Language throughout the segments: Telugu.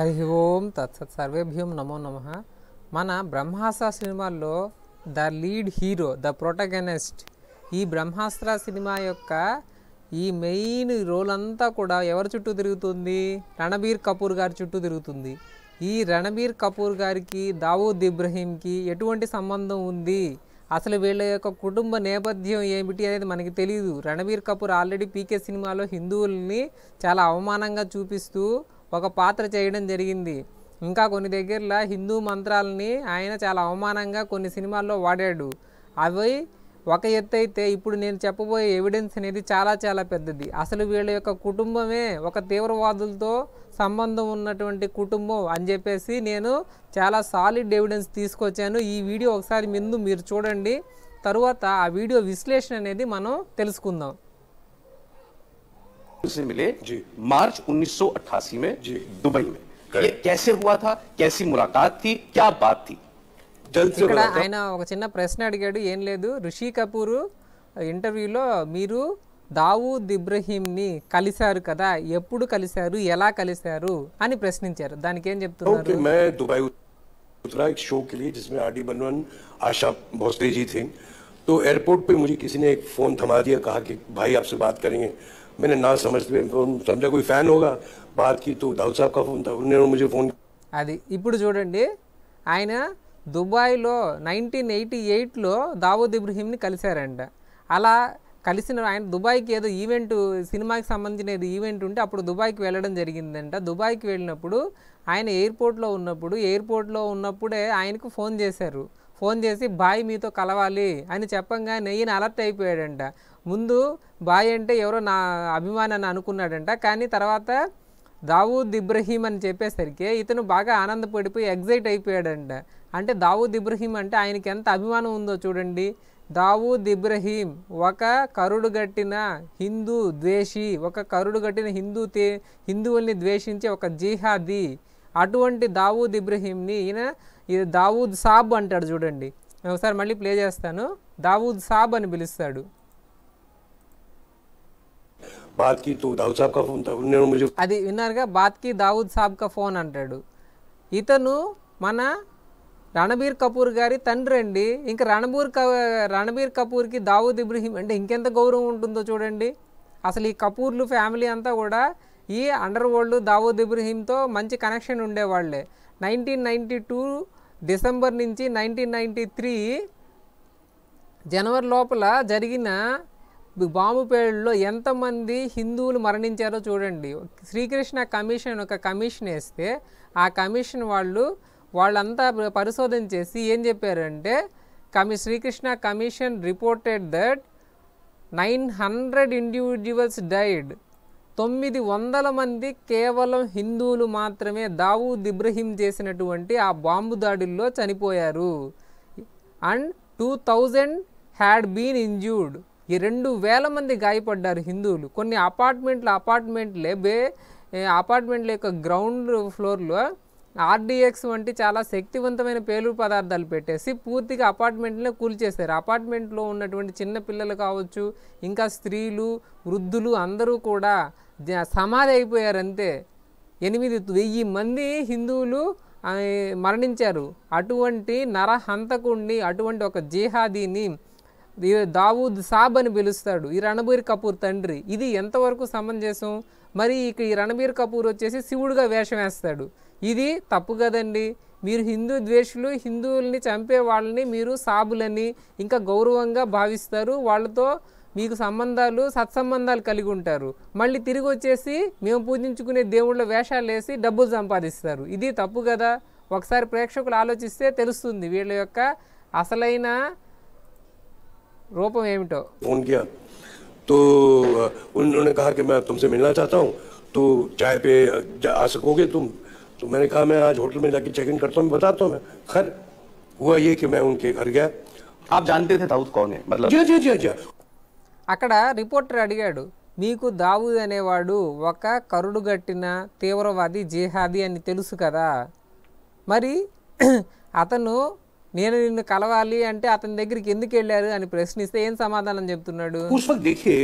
హరి ఓం తత్సత్ సర్వేభ్యం నమో నమ మన బ్రహ్మాస్త్ర సినిమాల్లో the lead hero the protagonist ఈ బ్రహ్మాస్త్ర సినిమా యొక్క ఈ మెయిన్ రోల్ అంతా కూడా ఎవరి చుట్టూ తిరుగుతుంది రణబీర్ కపూర్ గారి చుట్టూ తిరుగుతుంది ఈ రణబీర్ కపూర్ గారికి దావూద్ ఇబ్రహీంకి ఎటువంటి సంబంధం ఉంది అసలు వీళ్ళ యొక్క కుటుంబ నేపథ్యం ఏమిటి అనేది మనకి తెలియదు రణబీర్ కపూర్ ఆల్రెడీ పీకే సినిమాలో హిందువుల్ని చాలా అవమానంగా చూపిస్తూ ఒక పాత్ర చేయడం జరిగింది ఇంకా కొన్ని దగ్గరలో హిందూ మంత్రాలని ఆయన చాలా అవమానంగా కొన్ని సినిమాల్లో వాడాడు అవి ఒక ఎత్తు అయితే ఇప్పుడు నేను చెప్పబోయే ఎవిడెన్స్ అనేది చాలా చాలా పెద్దది అసలు వీళ్ళ యొక్క కుటుంబమే ఒక తీవ్రవాదులతో సంబంధం ఉన్నటువంటి కుటుంబం అని చెప్పేసి నేను చాలా సాలిడ్ ఎవిడెన్స్ తీసుకొచ్చాను ఈ వీడియో ఒకసారి ముందు మీరు చూడండి తరువాత ఆ వీడియో విశ్లేషణ అనేది మనం తెలుసుకుందాం से मिले मार्च 1988 में दुबई में ये कैसे हुआ था कैसी मुलाकात थी क्या बात थी ఇక్కడ ఆయన ఒక చిన్న ప్రశ్న అడిగాడు ఏం లేదు ఋషి కపూర్ ఇంటర్వ్యూలో मैं दुबई उतरा एक शो के लिए जिसमें आर डी बनवन आशा भोसले जी थे तो एयरपोर्ट पे मुझे किसी ने एक फ़ोन थमा दिया कहा कि भाई आपसे बात करेंगे मैंने ना समझते समझा कोई फैन होगा बात की तो दाऊद साहब का फोन था उन्होंने मुझे फोन అది ఇప్పుడు చూడండి ఆయన దుబాయ్లో నైన్టీన్ ఎయిటీ ఎయిట్లో దావూద్ ఇబ్రహీంని కలిశారంట అలా కలిసిన ఆయన దుబాయ్కి ఏదో ఈవెంట్ సినిమాకి సంబంధించిన ఏదో ఈవెంట్ ఉంటే అప్పుడు దుబాయ్కి వెళ్ళడం జరిగిందంట దుబాయ్కి వెళ్ళినప్పుడు ఆయన ఎయిర్పోర్ట్లో ఉన్నప్పుడు ఎయిర్పోర్ట్లో ఉన్నప్పుడే ఆయనకు ఫోన్ చేశారు ఫోన్ చేసి బాయ్ మీతో కలవాలి అని చెప్పంగానే ఈయన అలర్ట్ అయిపోయాడంట ముందు బాయ్ అంటే ఎవరో నా అభిమాని అని అనుకున్నాడంట కానీ తర్వాత దావూద్ ఇబ్రహీం అని చెప్పేసరికి ఇతను బాగా ఆనందపడిపోయి ఎగ్జైట్ అయిపోయాడంట అంటే దావూద్ ఇబ్రహీం అంటే ఆయనకి ఎంత అభిమానం ఉందో చూడండి దావూద్ ఇబ్రహీం ఒక కరుడు గట్టిన హిందూ ద్వేషి ఒక కరుడు గట్టిన హిందూ తే హిందువుల్ని ద్వేషించే ఒక జీహాది అటువంటి దావూద్ ఇబ్రహీంని ఈయన ఇది దావూద్ సాబ్ అంటాడు చూడండి ఒకసారి మళ్ళీ ప్లే చేస్తాను దావూద్ సాబ్ అని పిలుస్తాడు బాత్ కి దావుద్ సాబ్ కా ఫోన్ అది విన్నారుగా బాత్ కి దావుద్ సాబ్ కా ఫోన్ అంటాడు ఇతను మన రణబీర్ కపూర్ గారి తండ్రి అండి ఇంకా రణబీర్ రణబీర్ కపూర్కి దావూద్ ఇబ్రహీం అంటే ఇంకెంత గౌరవం ఉంటుందో చూడండి అసలు ఈ కపూర్లు ఫ్యామిలీ అంతా కూడా ఈ అండర్ వరల్డ్ దావూద్ ఇబ్రహీంతో మంచి కనెక్షన్ ఉండేవాళ్ళే నైన్టీన్ నైంటీ టూ డిసెంబర్ నుంచి నైన్టీన్ నైన్టీ త్రీ జనవరి లోపల జరిగిన బాంబు బాంబుపేటలో ఎంతమంది హిందువులు మరణించారో చూడండి శ్రీకృష్ణ కమిషన్ ఒక కమిషన్ వేస్తే ఆ కమిషన్ వాళ్ళు వాళ్ళంతా పరిశోధన చేసి ఏం చెప్పారంటే కమి Srikrishna commission reported that nine hundred individuals died తొమ్మిది వందల మంది కేవలం హిందువులు మాత్రమే దావూద్ ఇబ్రహీం చేసినటువంటి ఆ బాంబు దాడుల్లో చనిపోయారు and two thousand had been injured ఈ రెండు వేల మంది గాయపడ్డారు హిందువులు కొన్ని అపార్ట్మెంట్లు అపార్ట్మెంట్లే బే అపార్ట్మెంట్ల యొక్క గ్రౌండ్ ఫ్లోర్లో ఆర్డీఎక్స్ వంటి చాలా శక్తివంతమైన పేలు పదార్థాలు పెట్టేసి పూర్తిగా అపార్ట్మెంట్నే కూల్చేశారు అపార్ట్మెంట్లో ఉన్నటువంటి చిన్న పిల్లలు కావచ్చు ఇంకా స్త్రీలు వృద్ధులు అందరూ కూడా సమాధి అయిపోయారంతే ఎనిమిది వెయ్యి మంది హిందువులు మరణించారు అటువంటి నరహంతకుణ్ణి అటువంటి ఒక జిహాదీని దావూద్ సాబ్ అని పిలుస్తాడు ఈ రణబీర్ కపూర్ తండ్రి ఇది ఎంతవరకు సమంజసం మరి ఇక ఈ రణబీర్ కపూర్ వచ్చేసి శివుడుగా వేషం వేస్తాడు ఇది తప్పు కదండి మీరు హిందూ ద్వేషులు హిందువుల్ని చంపే వాళ్ళని మీరు సాబులని ఇంకా గౌరవంగా భావిస్తారు వాళ్ళతో మీకు సంబంధాలు సత్సంబంధాలు కలిగి ఉంటారు మళ్ళీ తిరిగి వచ్చేసి మేము పూజించుకునే దేవుళ్ళ వేషాలు వేసి డబ్బులు సంపాదిస్తారు ఇది తప్పు కదా ఒకసారి ప్రేక్షకులు ఆలోచిస్తే తెలుస్తుంది వీళ్ళ యొక్క అసలైన రూపం फोन किया तो उन्होंने कहा कि मैं तुमसे मिलना चाहता हूँ तो चाय पे आ सकोगे तुम तो मैंने कहा मैं आज होटल में जाके चेक इन करता हूँ बताता हूँ मैं खैर हुआ ये कि मैं उनके घर गया आप जानते थे दाऊद कौन है मतलब जी जी जी जी अकड़ा रिपोर्टर अड़का మీకు దావూద్ అనేవాడు ఒక కరుడుగట్టిన తీవ్రవాది జిహాది అని తెలుసు కదా నేను నిన్ను కలవాలి అంటే అతని దగ్గరికి ఎందుకు వెళ్ళారు అని उस वक्त देखिए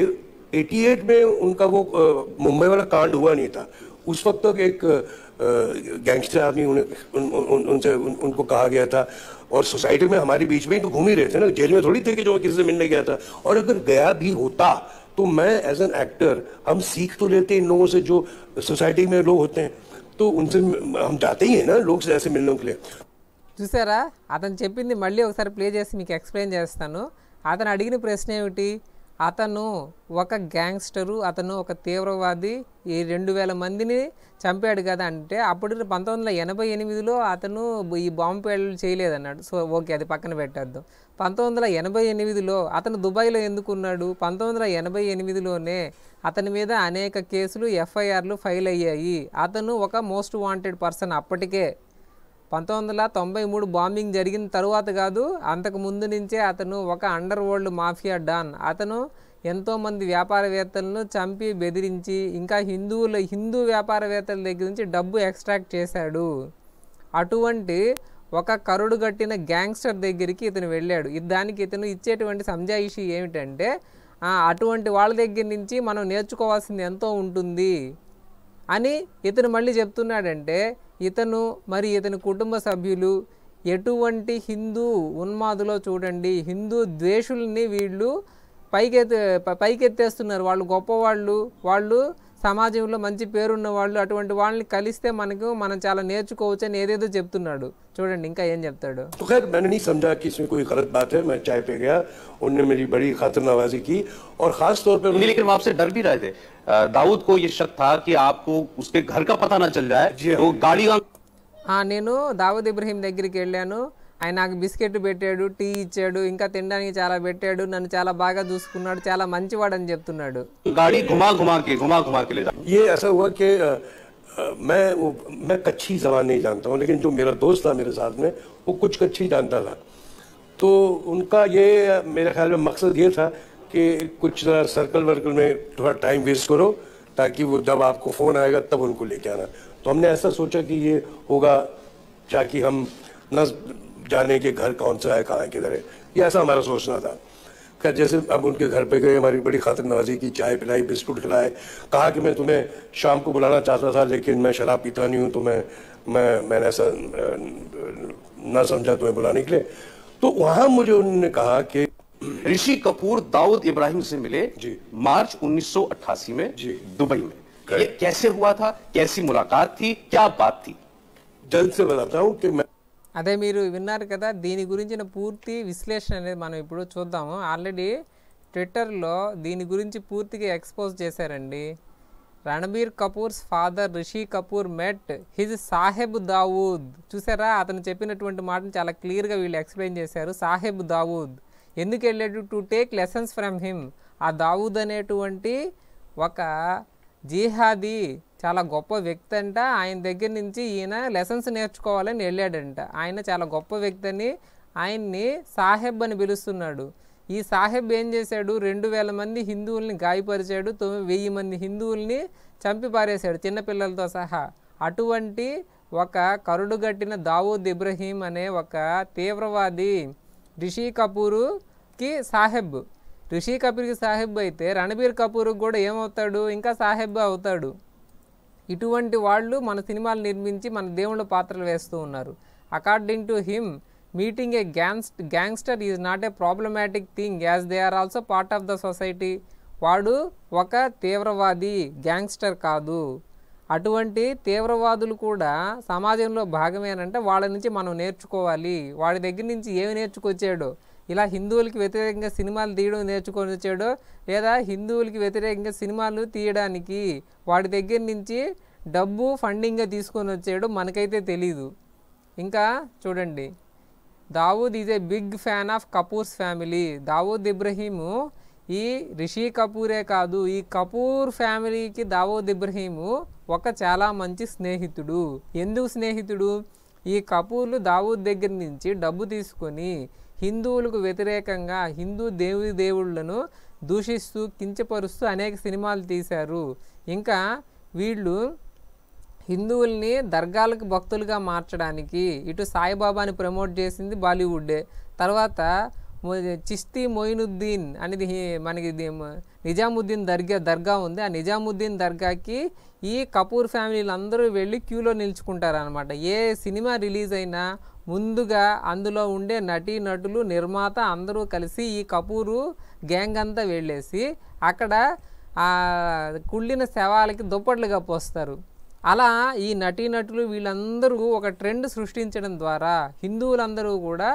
88 में उनका वो मुंबई वाला कांड हुआ नहीं था उस वक्त तो एक गैंगस्टर आदमी उन, उन, उन, उनसे उन, उनको कहा गया था और सोसाइटी में हमारे बीच में तो घूम ही रहे थे ना जेल में थोड़ी थे कि जो किसी से मिलने गया था और अगर गया भी होता तो मैं एज एन एक्टर हम सीख तो लेते इन लोगों से जो सोसाइटी में लोग होते हैं तो उनसे हम जाते ही हैं ना लोग से ऐसे मिलने के लिए చూసారా అతను చెప్పింది మళ్ళీ ఒకసారి ప్లే చేసి మీకు ఎక్స్ప్లెయిన్ చేస్తాను అతను అడిగిన ప్రశ్న ఏమిటి అతను ఒక గ్యాంగ్స్టరు అతను ఒక తీవ్రవాది ఈ రెండు వేల మందిని చంపాడు కదా అంటే అప్పుడు పంతొమ్మిది వందల ఎనభై ఎనిమిదిలో అతను ఈ బాంబు పేడలు చేయలేదన్నాడు సో ఓకే అది పక్కన పెట్టేద్దాం పంతొమ్మిది వందల ఎనభై ఎనిమిదిలో అతను దుబాయ్లో ఎందుకున్నాడు పంతొమ్మిది వందల ఎనభై ఎనిమిదిలోనే అతని మీద అనేక కేసులు ఎఫ్ఐఆర్లు ఫైల్ అయ్యాయి అతను ఒక మోస్ట్ వాంటెడ్ పర్సన్ అప్పటికే పంతొమ్మిది వందల తొంభై మూడు బాంబింగ్ జరిగిన తరువాత కాదు అంతకు ముందు నుంచే అతను ఒక అండర్ వరల్డ్ మాఫియా డాన్ అతను ఎంతోమంది వ్యాపారవేత్తలను చంపి బెదిరించి ఇంకా హిందువుల హిందూ వ్యాపారవేత్తల దగ్గర నుంచి డబ్బు ఎక్స్ట్రాక్ట్ చేశాడు అటువంటి ఒక కరుడు గట్టిన గ్యాంగ్స్టర్ దగ్గరికి ఇతను వెళ్ళాడు దానికి ఇతను ఇచ్చేటువంటి సంజాయిషి ఏమిటంటే అటువంటి వాళ్ళ దగ్గర నుంచి మనం నేర్చుకోవాల్సింది ఎంతో ఉంటుంది అని ఇతను మళ్ళీ చెప్తున్నాడంటే ఇతను మరి ఇతని కుటుంబ సభ్యులు ఎటువంటి హిందూ ఉన్మాదులో చూడండి హిందూ ద్వేషుల్ని వీళ్ళు పైకెత్తి పైకెత్తేస్తున్నారు వాళ్ళు గొప్పవాళ్ళు వాళ్ళు సామాజ్యంలో మంచి పేరు ఉన్న వాళ్ళు అటువంటి వాళ్ళని కలిస్తే మనకు మనం చాలా నేర్చుకోవచ్చునేదేదే చెప్తున్నాడు చూడండి ఇంకా ఏం చెప్తాడో తుహర్ మన్నని సంజా కి ఇస్మే کوئی غلط بات ہے میں چائے پی گیا انہوں نے میری بڑی خاطر نوازی کی اور خاص طور پہ مجھے لیکن اپ سے ڈر بھی رہے تھے दाऊद को ये शक था कि आपको उसके घर का पता ना चल जाए वो گاڑی ہاں నేను దావుద్ ఇబ్రహీం దగ్గరికి వెళ్ళాను आईना నాకు బిస్కెట్ टी इच्छा इंका ఇంకా తినడానికి చాలా పెట్టాడు నన్ను చాలా బాగా చూసుకున్నాడు मैं वो मैं कच्ची जबान नहीं जानता हूँ लेकिन जो मेरा दोस्त था मेरे साथ में वो कुछ कच्ची जानता था तो उनका ये मेरे ख्याल में मकसद ये था कि कुछ सर्कल वर्कल में थोड़ा टाइम वेस्ट करो ताकि वो जब आपको फ़ोन आएगा तब उनको लेके आना तो हमने ऐसा सोचा कि ये होगा ताकि हम न जाने के घर कौन सा है कहाँ है किधर है ये ऐसा हमारा सोचना था क्या जैसे अब उनके घर पे गए हमारी बड़ी खातर नवाजी की चाय पिलाई बिस्कुट खिलाए कहा कि मैं तुम्हें शाम को बुलाना चाहता था लेकिन मैं शराब पीता नहीं हूँ तो मैं मैं मैंने ऐसा ना समझा तुम्हें बुलाने के लिए तो वहाँ मुझे उन्होंने कहा कि ऋषि कपूर दाऊद इब्राहिम से मिले जी मार्च उन्नीस में जी दुबई में ये कैसे हुआ था कैसी मुलाकात थी क्या बात थी जल्द से बताता हूँ कि मैं అదే మీరు విన్నారు కదా దీని గురించిన పూర్తి విశ్లేషణ అనేది మనం ఇప్పుడు చూద్దాము ఆల్రెడీ ట్విట్టర్లో దీని గురించి పూర్తిగా ఎక్స్పోజ్ చేశారండి Ranbir Kapoor's father Rishi Kapoor met his సాహెబ్ దావూద్ చూసారా అతను చెప్పినటువంటి మాటను చాలా క్లియర్గా వీళ్ళు ఎక్స్ప్లెయిన్ చేశారు సాహెబ్ దావూద్ ఎందుకు వెళ్ళాడు to take lessons from him ఆ దావూద్ అనేటువంటి ఒక జీహాదీ చాలా గొప్ప వ్యక్తి అంట ఆయన దగ్గర నుంచి ఈయన లెసన్స్ నేర్చుకోవాలని వెళ్ళాడంట ఆయన చాలా గొప్ప వ్యక్తి అని ఆయన్ని సాహెబ్ అని పిలుస్తున్నాడు ఈ సాహెబ్ ఏం చేశాడు రెండు వేల మంది హిందువుల్ని గాయపరిచాడు తొమ్మిది వెయ్యి మంది హిందువుల్ని చంపి పారేశాడు చిన్నపిల్లలతో సహా అటువంటి ఒక కరుడుగట్టిన దావూద్ ఇబ్రహీం అనే ఒక తీవ్రవాది రిషి కపూరుకి సాహెబ్ రిషి కపూర్కి సాహెబ్ అయితే రణబీర్ కపూర్ కూడా ఏమవుతాడు ఇంకా సాహెబ్ అవుతాడు ఇటువంటి వాళ్ళు మన సినిమాలు నిర్మించి మన దేవుళ్ళ పాత్రలు వేస్తూ ఉన్నారు according to him meeting a gangs gangster is not a problematic thing as they are also part of the society వాడు ఒక తీవ్రవాది గ్యాంగ్స్టర్ కాదు అటువంటి తీవ్రవాదులు కూడా సమాజంలో భాగమేనంటే వాళ్ళ నుంచి మనం నేర్చుకోవాలి వాడి దగ్గర నుంచి ఏమి నేర్చుకొచ్చాడో ఇలా హిందువులకి వ్యతిరేకంగా సినిమాలు తీయడం నేర్చుకొని వచ్చాడో లేదా హిందువులకి వ్యతిరేకంగా సినిమాలు తీయడానికి వాడి దగ్గర నుంచి డబ్బు ఫండింగ్గా తీసుకొని వచ్చాడో మనకైతే తెలీదు ఇంకా చూడండి Dawood is a big fan of Kapoors family Dawood Ibrahim ఈ రిషి కపూరే కాదు ఈ కపూర్ ఫ్యామిలీకి దావూద్ ఇబ్రహీము ఒక చాలా మంచి స్నేహితుడు ఎందుకు స్నేహితుడు ఈ కపూర్లు దావూద్ దగ్గర నుంచి డబ్బు తీసుకొని హిందువులకు వ్యతిరేకంగా హిందూ దేవుడి దేవుళ్లను దూషిస్తూ కించపరుస్తూ అనేక సినిమాలు తీశారు ఇంకా వీళ్ళు హిందువుల్ని దర్గాలకు భక్తులుగా మార్చడానికి ఇటు సాయిబాబాని ప్రమోట్ చేసింది బాలీవుడ్డే తర్వాత చిస్తీ మొయినుద్దీన్ అనేది మనకి నిజాముద్దీన్ దర్గా దర్గా ఉంది ఆ నిజాముద్దీన్ దర్గాకి ఈ కపూర్ ఫ్యామిలీలు అందరూ వెళ్ళి క్యూలో అనమాట ఏ సినిమా రిలీజ్ అయినా ముందుగా అందులో ఉండే నటీ నటులు నిర్మాత అందరూ కలిసి ఈ కపూరు గ్యాంగ్ అంతా వెళ్ళేసి అక్కడ కుళ్ళిన శవాలకి దుప్పట్లు కప్పొస్తారు అలా ఈ నటీనటులు వీళ్ళందరూ ఒక ట్రెండ్ సృష్టించడం ద్వారా హిందువులందరూ కూడా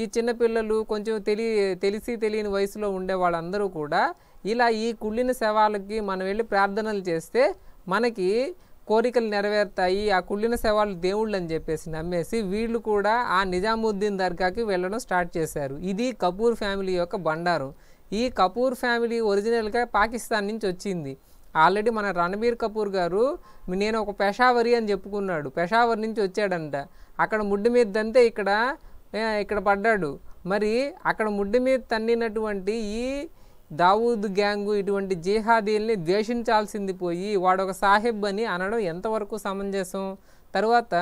ఈ చిన్నపిల్లలు కొంచెం తెలి తెలిసి తెలియని వయసులో ఉండే వాళ్ళందరూ కూడా ఇలా ఈ కుళ్ళిన శవాలకి మనం వెళ్ళి ప్రార్థనలు చేస్తే మనకి కోరికలు నెరవేరుతాయి ఆ కుళ్ళిన శవాలు దేవుళ్ళు అని చెప్పేసి నమ్మేసి వీళ్ళు కూడా ఆ నిజాముద్దీన్ దర్గాకి వెళ్ళడం స్టార్ట్ చేశారు ఇది కపూర్ ఫ్యామిలీ యొక్క బండారం ఈ కపూర్ ఫ్యామిలీ ఒరిజినల్గా పాకిస్తాన్ నుంచి వచ్చింది ఆల్రెడీ మన రణబీర్ కపూర్ గారు నేను ఒక పెషావరి అని చెప్పుకున్నాడు పెషావరి నుంచి వచ్చాడంట అక్కడ ముడ్డు మీద అంతే ఇక్కడ ఇక్కడ పడ్డాడు మరి అక్కడ ముడ్డు మీద తన్నినటువంటి ఈ దావూద్ గ్యాంగు ఇటువంటి జిహాదీల్ని ద్వేషించాల్సింది పోయి వాడొక సాహెబ్ అని అనడం ఎంతవరకు సమంజసం తర్వాత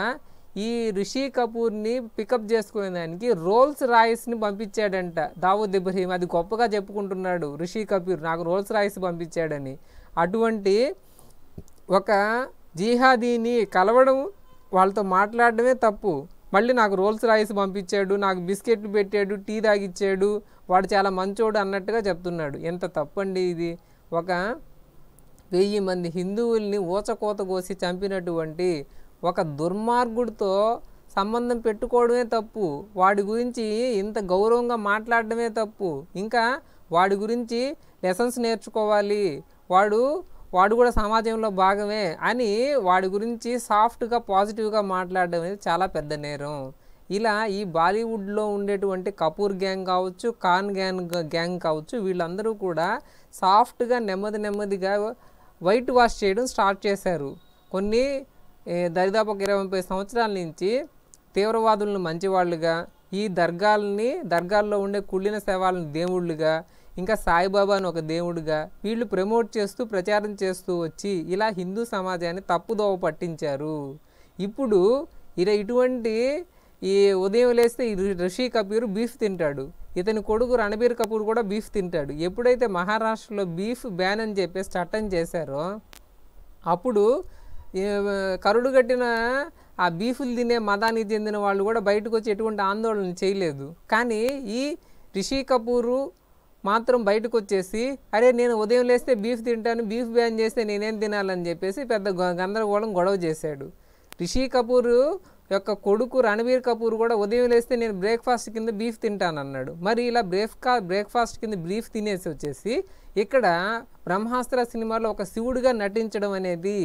ఈ రిషి కపూర్ని పికప్ చేసుకునే దానికి రోల్స్ రాయిస్ని పంపించాడంట దావూద్ ఇబ్రహీం అది గొప్పగా చెప్పుకుంటున్నాడు రిషి కపూర్ నాకు రోల్స్ రాయిస్ పంపించాడని అటువంటి ఒక జీహాదీని కలవడం వాళ్ళతో మాట్లాడడమే తప్పు మళ్ళీ నాకు రోల్స్ రాయిస్ పంపించాడు నాకు బిస్కెట్లు పెట్టాడు టీ తాగిచ్చాడు వాడు చాలా మంచోడు అన్నట్టుగా చెప్తున్నాడు ఎంత తప్పండి ఇది ఒక వెయ్యి మంది హిందువుల్ని ఊచకోత కోసి చంపినటువంటి ఒక దుర్మార్గుడితో సంబంధం పెట్టుకోవడమే తప్పు వాడి గురించి ఇంత గౌరవంగా మాట్లాడడమే తప్పు ఇంకా వాడి గురించి లెసన్స్ నేర్చుకోవాలి వాడు వాడు కూడా సమాజంలో భాగమే అని వాడి గురించి సాఫ్ట్గా పాజిటివ్గా మాట్లాడడం అనేది చాలా పెద్ద నేరం ఇలా ఈ బాలీవుడ్లో ఉండేటువంటి కపూర్ గ్యాంగ్ కావచ్చు ఖాన్ గ్యాంగ్ గ్యాంగ్ కావచ్చు వీళ్ళందరూ కూడా సాఫ్ట్గా నెమ్మది నెమ్మదిగా వైట్ వాష్ చేయడం స్టార్ట్ చేశారు కొన్ని దరిదాపు ఇరవై ముప్పై సంవత్సరాల నుంచి తీవ్రవాదులను మంచివాళ్ళుగా ఈ దర్గాల్ని దర్గాల్లో ఉండే కుళ్ళిన శవాలను దేవుళ్ళుగా ఇంకా సాయిబాబాను ఒక దేవుడిగా వీళ్ళు ప్రమోట్ చేస్తూ ప్రచారం చేస్తూ వచ్చి ఇలా హిందూ సమాజాన్ని తప్పుదోవ పట్టించారు ఇప్పుడు ఇలా ఇటువంటి ఈ ఉదయం లేస్తే ఋషి కపూర్ బీఫ్ తింటాడు ఇతని కొడుకు రణబీర్ కపూర్ కూడా బీఫ్ తింటాడు ఎప్పుడైతే మహారాష్ట్రలో బీఫ్ బ్యాన్ అని చెప్పేసి చట్టం చేశారో అప్పుడు కరుడు కట్టిన ఆ బీఫ్లు తినే మతానికి చెందిన వాళ్ళు కూడా బయటకు వచ్చి ఎటువంటి ఆందోళన చేయలేదు కానీ ఈ రిషి కపూరు మాత్రం బయటకు వచ్చేసి అరే నేను ఉదయం లేస్తే బీఫ్ తింటాను బీఫ్ బ్యాన్ చేస్తే నేనేం తినాలని చెప్పేసి పెద్ద గందరగోళం గొడవ చేశాడు రిషి కపూర్ యొక్క కొడుకు రణబీర్ కపూర్ కూడా ఉదయం లేస్తే నేను బ్రేక్ఫాస్ట్ కింద బీఫ్ తింటానన్నాడు మరి ఇలా బ్రేఫ్ కా బ్రేక్ఫాస్ట్ కింద బీఫ్ తినేసి వచ్చేసి ఇక్కడ బ్రహ్మాస్త్ర సినిమాలో ఒక శివుడిగా నటించడం అనేది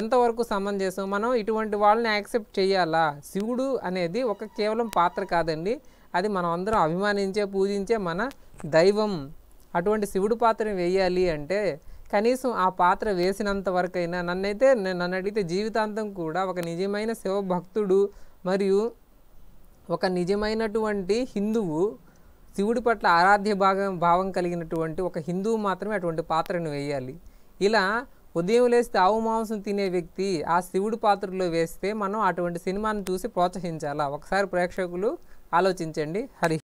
ఎంతవరకు సమంజసం మనం ఇటువంటి వాళ్ళని యాక్సెప్ట్ చేయాలా శివుడు అనేది ఒక కేవలం పాత్ర కాదండి అది మనం అందరం అభిమానించే పూజించే మన దైవం అటువంటి శివుడు పాత్రని వేయాలి అంటే కనీసం ఆ పాత్ర వేసినంత వరకైనా నన్నైతే నన్ను అడిగితే జీవితాంతం కూడా ఒక నిజమైన శివభక్తుడు మరియు ఒక నిజమైనటువంటి హిందువు శివుడి పట్ల ఆరాధ్య భాగం భావం కలిగినటువంటి ఒక హిందువు మాత్రమే అటువంటి పాత్రను వేయాలి ఇలా ఉదయం లేస్తే ఆవు మాంసం తినే వ్యక్తి ఆ శివుడి పాత్రలో వేస్తే మనం అటువంటి సినిమాను చూసి ప్రోత్సహించాలా ఒకసారి ప్రేక్షకులు ఆలోచించండి హరి